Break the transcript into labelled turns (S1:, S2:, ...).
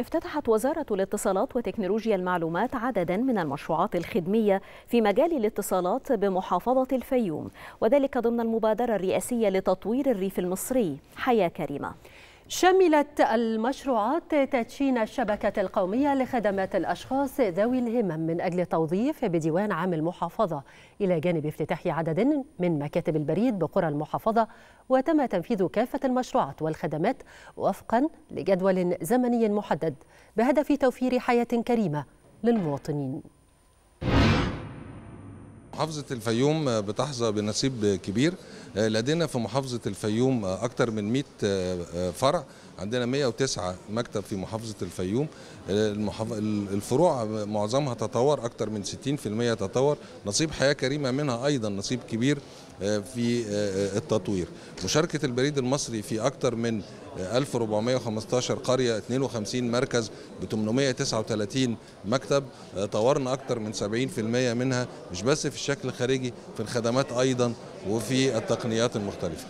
S1: افتتحت وزارة الاتصالات وتكنولوجيا المعلومات عددا من المشروعات الخدمية في مجال الاتصالات بمحافظة الفيوم وذلك ضمن المبادرة الرئاسية لتطوير الريف المصري حياة كريمة شملت المشروعات تدشين
S2: الشبكة القومية لخدمات الأشخاص ذوي الهمم من أجل توظيف بديوان عام المحافظة إلى جانب افتتاح عدد من مكاتب البريد بقرى المحافظة وتم تنفيذ كافة المشروعات والخدمات وفقا لجدول زمني محدد بهدف توفير حياة كريمة للمواطنين
S3: محافظة الفيوم بتحظى بنصيب كبير آه، لدينا في محافظة الفيوم أكثر من 100 آه، آه، فرع عندنا 109 مكتب في محافظة الفيوم الفروع معظمها تطور أكثر من 60% تطور نصيب حياة كريمة منها أيضا نصيب كبير آه، في آه، آه، التطوير مشاركة البريد المصري في أكثر من 1415 قرية 52 مركز ب 839 مكتب طورنا أكثر من 70% منها مش بس في الشكل الخارجي في الخدمات أيضا وفي التقنيات المختلفة